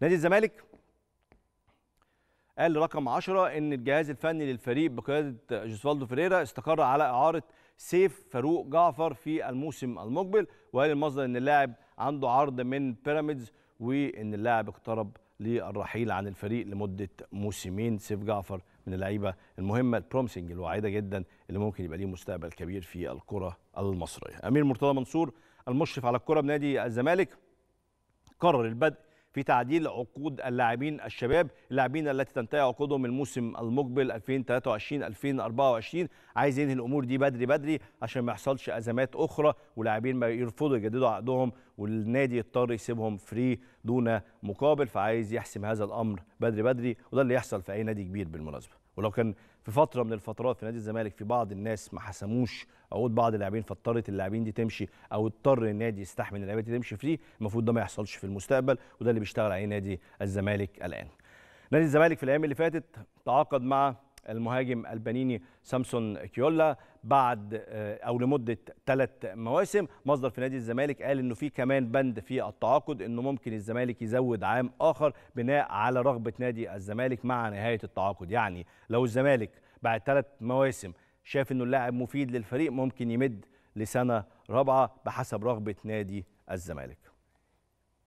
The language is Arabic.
نادي الزمالك قال رقم 10 ان الجهاز الفني للفريق بقياده جوسفالدو فيريرا استقر على اعاره سيف فاروق جعفر في الموسم المقبل وقال المصدر ان اللاعب عنده عرض من بيراميدز وان اللاعب اقترب للرحيل عن الفريق لمده موسمين سيف جعفر من اللعيبه المهمه البرومسنج الواعده جدا اللي ممكن يبقى ليه مستقبل كبير في الكره المصريه امير مرتضى منصور المشرف على الكره بنادي الزمالك قرر البدء في تعديل عقود اللاعبين الشباب اللاعبين التي تنتهي عقودهم الموسم المقبل 2023 2024 عايز ينهي الامور دي بدري بدري عشان ما يحصلش ازمات اخرى ولاعبين ما يرفضوا يجددوا عقدهم والنادي يضطر يسيبهم فري دون مقابل فعايز يحسم هذا الامر بدري بدري وده اللي يحصل في اي نادي كبير بالمناسبه ولو كان في فتره من الفترات في نادي الزمالك في بعض الناس ما حسموش عقود بعض اللاعبين فاضطرت اللاعبين دي تمشي او اضطر النادي يستحمل اللاعبين دي تمشي فيه المفروض ده ما يحصلش في المستقبل وده اللي بيشتغل عليه نادي الزمالك الان نادي الزمالك في الايام اللي فاتت تعاقد مع المهاجم البنيني سامسون كيولا بعد آه، او لمده ثلاث مواسم مصدر في نادي الزمالك قال انه في كمان بند في التعاقد انه ممكن الزمالك يزود عام اخر بناء على رغبه نادي الزمالك مع نهايه التعاقد يعني لو الزمالك بعد ثلاث مواسم شاف انه اللاعب مفيد للفريق ممكن يمد لسنه رابعه بحسب رغبه نادي الزمالك